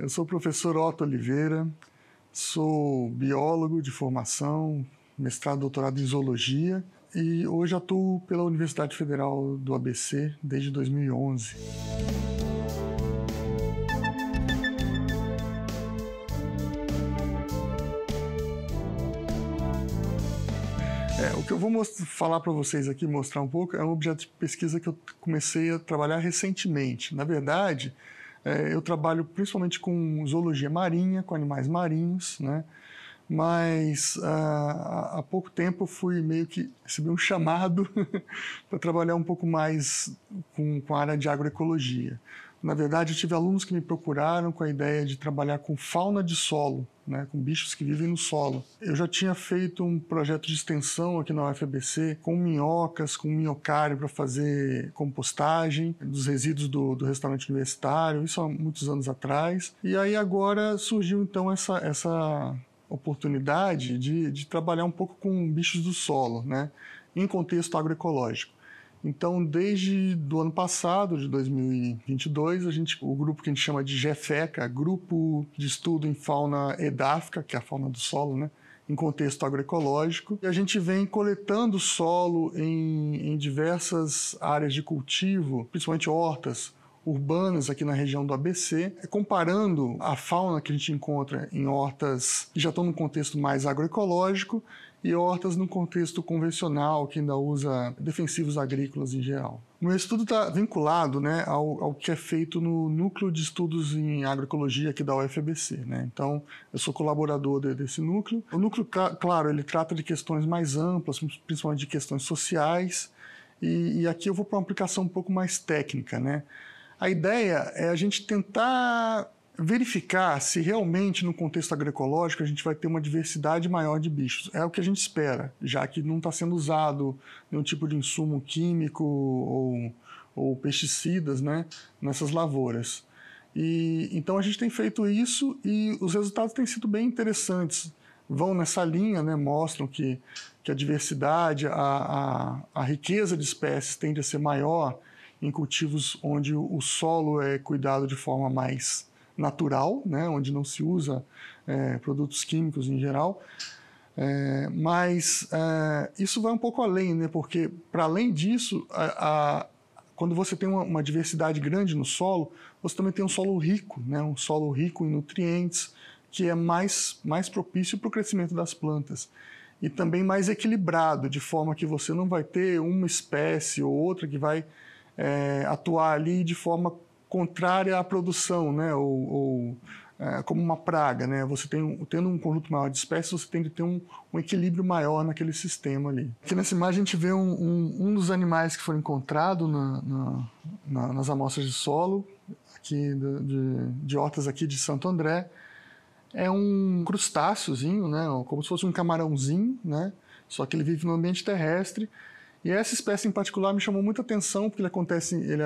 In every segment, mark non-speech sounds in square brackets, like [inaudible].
Eu sou o professor Otto Oliveira, sou biólogo de formação, mestrado e doutorado em zoologia e hoje atuo pela Universidade Federal do ABC desde 2011. É, o que eu vou falar para vocês aqui, mostrar um pouco, é um objeto de pesquisa que eu comecei a trabalhar recentemente. Na verdade, é, eu trabalho principalmente com zoologia marinha, com animais marinhos, né? mas ah, há pouco tempo eu fui meio que recebi um chamado [laughs] para trabalhar um pouco mais com, com a área de agroecologia. Na verdade, eu tive alunos que me procuraram com a ideia de trabalhar com fauna de solo, né, com bichos que vivem no solo. Eu já tinha feito um projeto de extensão aqui na UFABC com minhocas, com minhocário para fazer compostagem dos resíduos do, do, restaurante universitário, isso há muitos anos atrás. E aí agora surgiu então essa, essa oportunidade de, de trabalhar um pouco com bichos do solo, né, em contexto agroecológico. Então, desde do ano passado, de 2022, a gente, o grupo que a gente chama de GFECA, Grupo de Estudo em Fauna Edáfica, que é a fauna do solo, né? em contexto agroecológico. E a gente vem coletando solo em, em diversas áreas de cultivo, principalmente hortas, urbanas aqui na região do ABC, é, comparando a fauna que a gente encontra em hortas que já estão num contexto mais agroecológico e hortas num contexto convencional, que ainda usa defensivos agrícolas em geral. O meu estudo está vinculado né, ao, ao, que é feito no Núcleo de Estudos em Agroecologia aqui da UFBC. Né? Então, eu sou colaborador de, desse núcleo. O núcleo, claro, ele trata de questões mais amplas, principalmente de questões sociais, e, e aqui eu vou para uma aplicação um pouco mais técnica. Né? A ideia é a gente tentar verificar se realmente no contexto agroecológico a gente vai ter uma diversidade maior de bichos. É o que a gente espera, já que não está sendo usado nenhum tipo de insumo químico ou, ou pesticidas né, nessas lavouras. E, então a gente tem feito isso e os resultados têm sido bem interessantes. Vão nessa linha, né, mostram que, que a diversidade, a, a, a riqueza de espécies tende a ser maior em cultivos onde o solo é cuidado de forma mais natural, né, onde não se usa é, produtos químicos em geral. É, mas é, isso vai um pouco além, né, porque para além disso, a, a, quando você tem uma, uma, diversidade grande no solo, você também tem um solo rico, né, um solo rico em nutrientes, que é mais, mais propício para o crescimento das plantas e também mais equilibrado, de forma que você não vai ter uma espécie ou outra que vai é, atuar ali de forma contrária à produção, né? ou, ou é, como uma praga. Né? Você tem tendo um conjunto maior de espécies, você tem que ter um, um equilíbrio maior naquele sistema ali. Aqui nessa imagem a gente vê um, um dos animais que foi encontrado na, na, na, nas amostras de solo, aqui de, de, de hortas aqui de Santo André. É um crustáceozinho, né? como se fosse um camarãozinho, né? só que ele vive no ambiente terrestre e essa espécie em particular me chamou muita atenção porque ele acontece, ele,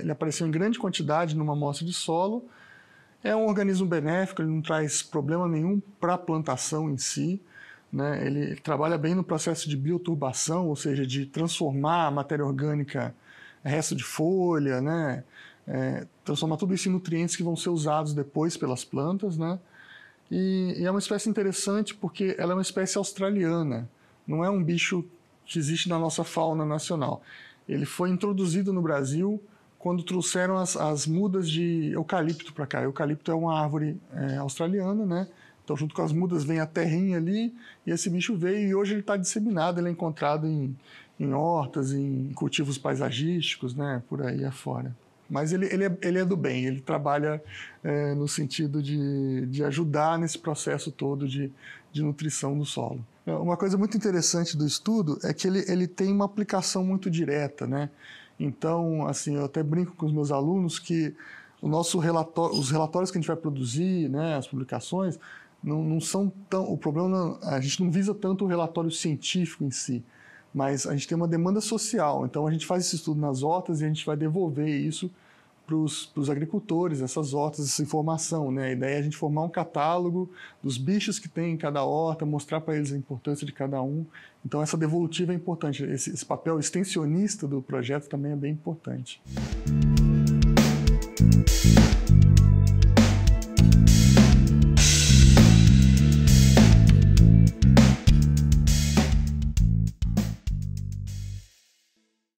ele apareceu em grande quantidade numa amostra de solo. É um organismo benéfico, ele não traz problema nenhum para a plantação em si. Né? Ele, trabalha bem no processo de bioturbação, ou seja, de transformar a matéria orgânica, resto de folha, né? É, transformar tudo isso em nutrientes que vão ser usados depois pelas plantas. Né? E, e é uma espécie interessante porque ela é uma espécie australiana, não é um bicho que existe na nossa fauna nacional. Ele foi introduzido no Brasil quando trouxeram as, as mudas de eucalipto para cá. Eucalipto é uma árvore é, australiana, né? Então, junto com as mudas vem a terrinha ali e esse bicho veio e hoje ele está disseminado, ele é encontrado em, em hortas, em cultivos paisagísticos, né? Por aí afora. Mas ele, ele, é, ele é do bem, ele trabalha é, no sentido de, de ajudar nesse processo todo de, de nutrição do solo. É, uma coisa muito interessante do estudo é que ele, ele tem uma aplicação muito direta, né? Então, assim, eu até brinco com os meus alunos que o nosso relatório, os relatórios que a gente vai produzir, né, as publicações, não, não são tão. O problema, não, a gente não visa tanto o relatório científico em si mas a gente tem uma demanda social. Então a gente faz esse estudo nas hortas e a gente vai devolver isso para os agricultores, essas hortas, essa informação. Né? A ideia é a gente formar um catálogo dos bichos que tem em cada horta, mostrar para eles a importância de cada um. Então essa devolutiva é importante. Esse, esse papel extensionista do projeto também é bem importante. Música